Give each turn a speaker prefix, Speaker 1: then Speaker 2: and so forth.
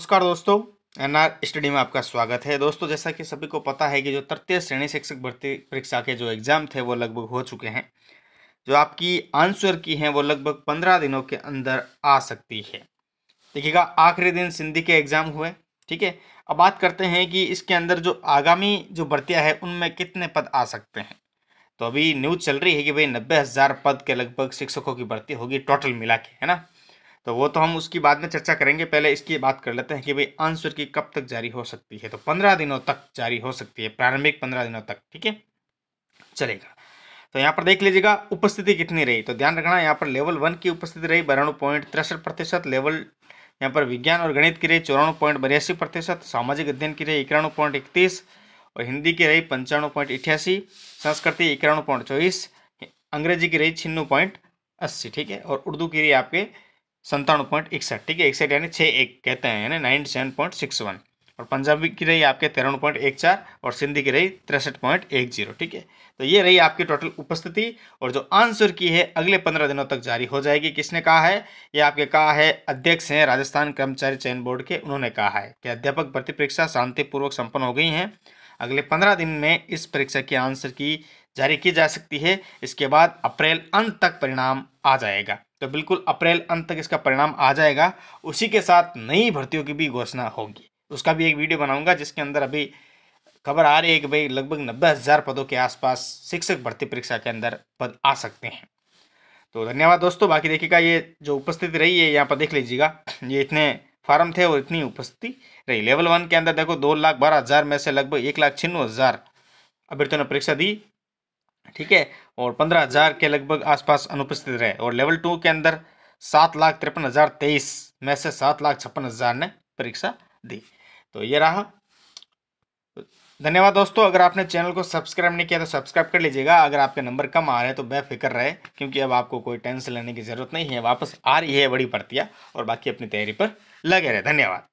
Speaker 1: नमस्कार दोस्तों N R study में आपका स्वागत है दोस्तों जैसा कि सभी को पता है कि जो तृतीय श्रेणी शिक्षक भर्ती परीक्षा के जो एग्ज़ाम थे वो लगभग हो चुके हैं जो आपकी आंसर की हैं वो लगभग पंद्रह दिनों के अंदर आ सकती है देखिएगा आखिरी दिन सिंधी के एग्ज़ाम हुए ठीक है अब बात करते हैं कि इसके अंदर जो आगामी जो भर्तियाँ हैं उनमें कितने पद आ सकते हैं तो अभी न्यूज़ चल रही है कि भाई नब्बे हज़ार पद के लगभग शिक्षकों की भर्ती होगी टोटल मिला के है ना तो वो तो हम उसकी बाद में चर्चा करेंगे पहले इसकी बात कर लेते हैं कि भाई आंसर की कब तक जारी हो सकती है तो पंद्रह दिनों तक जारी हो सकती है प्रारंभिक पंद्रह दिनों तक ठीक है चलेगा तो यहाँ पर देख लीजिएगा उपस्थिति कितनी रही तो ध्यान रखना यहाँ पर लेवल वन की उपस्थिति रही बारानवे पॉइंट तिरसठ प्रतिशत लेवल यहाँ पर विज्ञान और गणित की रही चौरानु पॉइंट बयासी प्रतिशत सामाजिक अध्ययन की रही इक्यानवे पॉइंट इकतीस और हिंदी की रही पंचानवे पॉइंट अठासी संस्कृति इक्यानवे पॉइंट चौबीस अंग्रेजी की रही छिन्नु पॉइंट अस्सी ठीक है और उर्दू की रही आपके संतावन पॉइंट इकसठ ठीक है इकसठ यानी छः एक कहते हैं यानी ninety seven point six one और पंजाबी की रही आपके तिरवन पॉइंट एक चार और सिंधी की रही तिरसठ पॉइंट एक जीरो ठीक है तो ये रही आपकी टोटल उपस्थिति और जो आंसर की है अगले पंद्रह दिनों तक जारी हो जाएगी किसने कहा है ये आपके कहा है अध्यक्ष हैं राजस्थान कर्मचारी चयन बोर्ड के उन्होंने कहा है कि अध्यापक भर्ती परीक्षा शांतिपूर्वक संपन्न हो गई हैं अगले पंद्रह दिन में इस परीक्षा के आंसर की जारी की जा सकती है इसके बाद अप्रैल अंत तक परिणाम आ जाएगा तो बिल्कुल अप्रैल अंत तक इसका परिणाम आ जाएगा उसी के साथ नई भर्तियों की भी घोषणा होगी उसका भी एक वीडियो बनाऊंगा जिसके अंदर अभी खबर आ रही है कि भाई लगभग नब्बे हज़ार पदों के आसपास शिक्षक भर्ती परीक्षा के अंदर पद आ सकते हैं तो धन्यवाद दोस्तों बाकी देखिएगा ये जो उपस्थिति रही है यहाँ पर देख लीजिएगा ये इतने फार्म थे और इतनी उपस्थिति रही लेवल वन के अंदर देखो दो लाख बारह हज़ार में से लगभग एक लाख छिन्नवे हज़ार अभ्यर्थियों ने परीक्षा दी ठीक है और पंद्रह हजार के लगभग आसपास अनुपस्थित रहे और लेवल टू के अंदर सात लाख तिरपन हजार तेईस में से सात लाख छप्पन हजार ने परीक्षा दी तो ये रहा धन्यवाद दोस्तों अगर आपने चैनल को सब्सक्राइब नहीं किया तो सब्सक्राइब कर लीजिएगा अगर आपके नंबर कम आ रहे हैं तो बेफिक्र रहे क्योंकि अब आपको कोई टेंशन लेने की जरूरत नहीं है वापस आ रही है बड़ी भर्तियाँ और बाकी अपनी तैयारी पर लगे रहे धन्यवाद